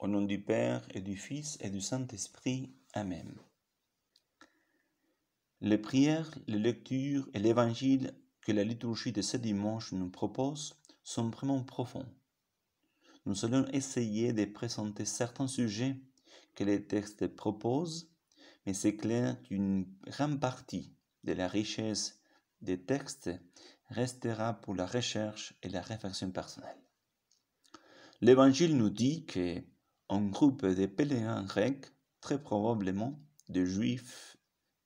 Au nom du Père et du Fils et du Saint-Esprit. Amen. Les prières, les lectures et l'évangile que la liturgie de ce dimanche nous propose sont vraiment profonds. Nous allons essayer de présenter certains sujets que les textes proposent, mais c'est clair qu'une grande partie de la richesse des textes restera pour la recherche et la réflexion personnelle. L'Évangile nous dit que un groupe de pèlerins grecs, très probablement de juifs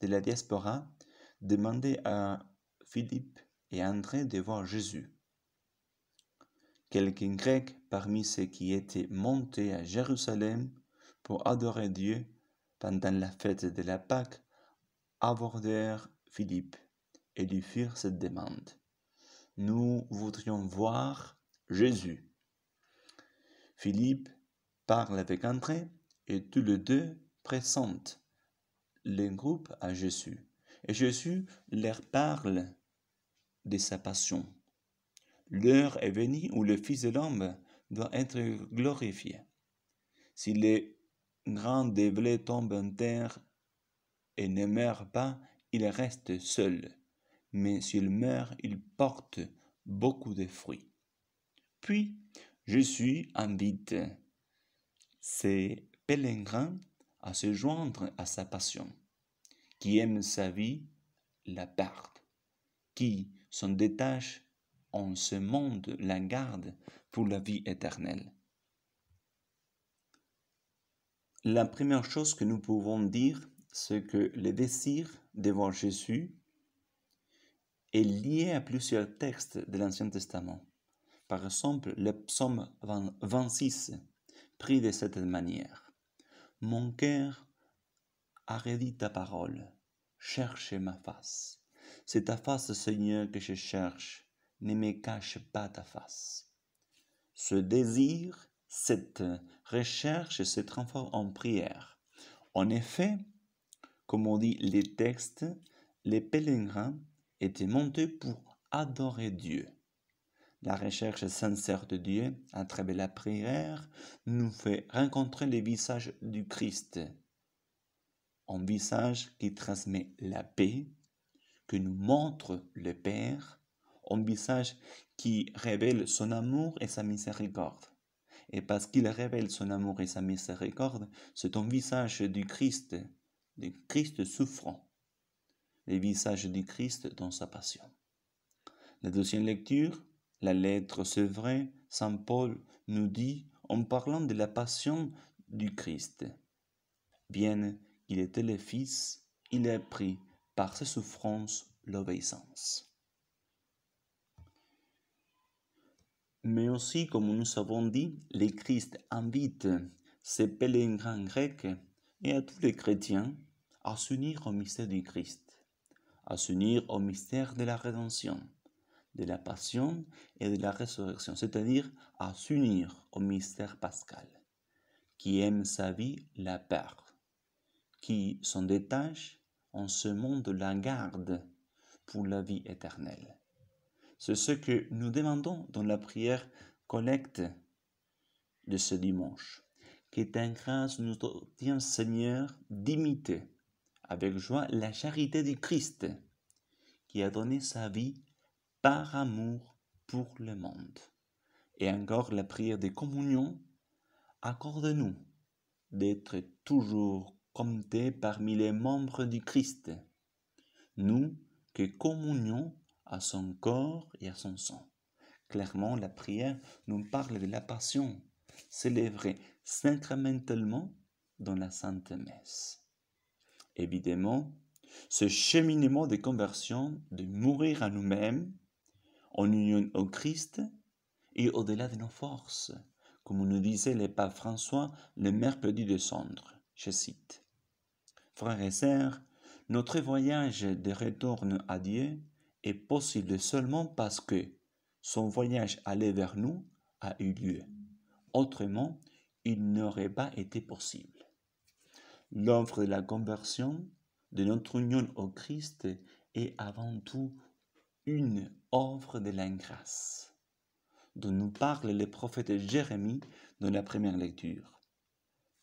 de la diaspora, demandait à Philippe et André de voir Jésus. Quelqu'un grec, parmi ceux qui étaient montés à Jérusalem pour adorer Dieu pendant la fête de la Pâque abordèrent Philippe et lui firent cette demande. Nous voudrions voir Jésus. Philippe parle avec André et tous les deux présentent le groupe à Jésus. Et Jésus leur parle de sa passion. L'heure est venue où le Fils de l'homme doit être glorifié. Si les grands de tombent en terre et ne meurent pas, il reste seul. Mais s'il meurt, il porte beaucoup de fruits. Puis, Jésus invite ces pèlerins à se joindre à sa passion, qui aime sa vie, la perte, qui s'en détache en ce monde, la garde pour la vie éternelle. La première chose que nous pouvons dire, c'est que le désir devant Jésus est lié à plusieurs textes de l'Ancien Testament. Par exemple, le psaume 26 Prie de cette manière. Mon cœur a ta parole, cherche ma face. C'est ta face, Seigneur, que je cherche, ne me cache pas ta face. Ce désir, cette recherche se transforme en prière. En effet, comme on dit les textes, les pèlerins étaient montés pour adorer Dieu. La recherche sincère de Dieu à travers la prière nous fait rencontrer le visage du Christ, un visage qui transmet la paix, que nous montre le Père, un visage qui révèle son amour et sa miséricorde. Et parce qu'il révèle son amour et sa miséricorde, c'est un visage du Christ, du Christ souffrant, le visage du Christ dans sa passion. La deuxième lecture, la lettre, c'est vrai, Saint Paul nous dit en parlant de la passion du Christ. Bien qu'il était le Fils, il a pris par ses souffrances l'obéissance. Mais aussi, comme nous avons dit, le Christ invite ses pèlerins grecs et à tous les chrétiens à s'unir au mystère du Christ, à s'unir au mystère de la rédemption de la passion et de la résurrection, c'est-à-dire à, s'unir au mystère pascal, qui aime sa vie, la perd, qui s'en détache en ce monde la garde pour la vie éternelle. C'est ce que nous demandons dans la prière collecte de ce dimanche. Que ta grâce nous obtienne, Seigneur, d'imiter avec joie la charité du Christ, qui a donné sa vie par amour pour le monde. Et encore la prière des communion, accorde-nous d'être toujours comptés parmi les membres du Christ, nous que communions à son corps et à son sang. Clairement, la prière nous parle de la passion, célébrée sacramentellement dans la Sainte Messe. Évidemment, ce cheminement de conversion, de mourir à nous-mêmes, en union au Christ et au-delà de nos forces, comme nous disait le pape François le mercredi de cendres. Je cite Frères et sœurs, notre voyage de retour à Dieu est possible seulement parce que son voyage aller vers nous a eu lieu. Autrement, il n'aurait pas été possible. L'offre de la conversion, de notre union au Christ, est avant tout une œuvre de l'ingrâce, dont nous parle le prophète Jérémie dans la première lecture.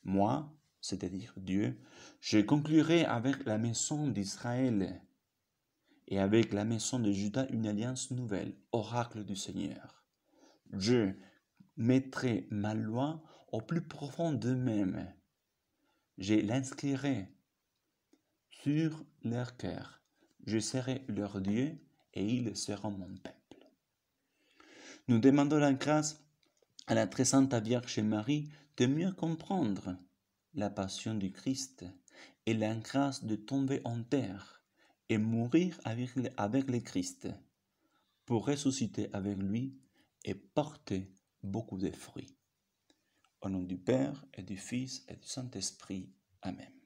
Moi, c'est-à-dire Dieu, je conclurai avec la maison d'Israël et avec la maison de Judas une alliance nouvelle, oracle du Seigneur. Je mettrai ma loi au plus profond d'eux-mêmes. Je l'inscrirai sur leur cœur. Je serai leur Dieu et ils seront mon peuple. Nous demandons la grâce à la très sainte Vierge Marie de mieux comprendre la passion du Christ et la grâce de tomber en terre et mourir avec, avec le Christ pour ressusciter avec lui et porter beaucoup de fruits. Au nom du Père et du Fils et du Saint-Esprit. Amen.